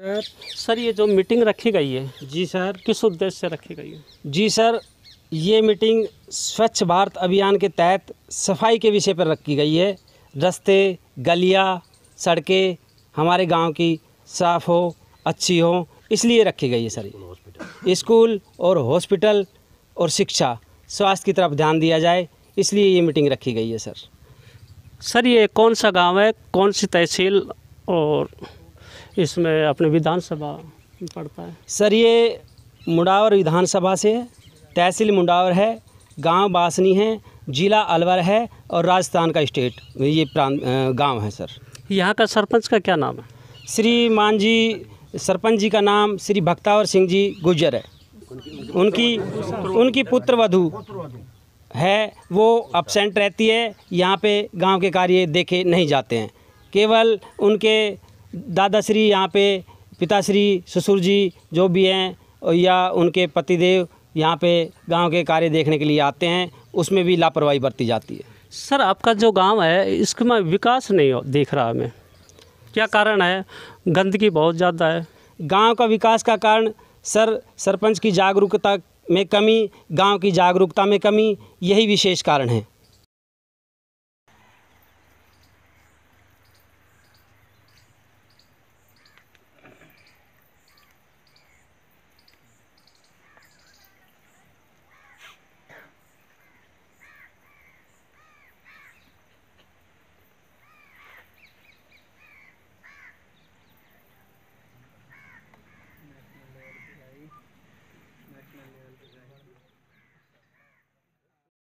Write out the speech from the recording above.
sir sir ये जो meeting रखी गई है जी सर किस उद्देश्य से रखी गई है जी सर ये मीटिंग स्वच्छ भारत अभियान के तहत सफाई के विषय पर रखी गई है रास्ते गलियाँ सड़कें हमारे गांव की साफ़ हो अच्छी हो इसलिए रखी गई है सर स्कूल और हॉस्पिटल और शिक्षा स्वास्थ्य की तरफ ध्यान दिया जाए इसलिए ये मीटिंग रखी गई है सर सर ये कौन सा गांव है कौन सी तहसील और इसमें अपने विधानसभा पड़ता है सर ये मुंडावर विधानसभा से है तहसील मुंडावर है गांव बासनी है ज़िला अलवर है और राजस्थान का स्टेट ये प्रांत गांव है सर यहाँ का सरपंच का क्या नाम है श्री मान जी सरपंच जी का नाम श्री भक्तावर सिंह जी गुजर है उनकी उनकी पुत्र वधु है वो अपसेंट रहती है यहाँ पे गांव के कार्य देखे नहीं जाते हैं केवल उनके दादाश्री यहाँ पे पिताश्री ससुर जी जो भी हैं या उनके पतिदेव यहाँ पे गांव के कार्य देखने के लिए आते हैं उसमें भी लापरवाही बरती जाती है सर आपका जो गांव है इसमें विकास नहीं देख रहा हमें क्या कारण है गंदगी बहुत ज़्यादा है गांव का विकास का कारण सर सरपंच की जागरूकता में कमी गांव की जागरूकता में कमी यही विशेष कारण है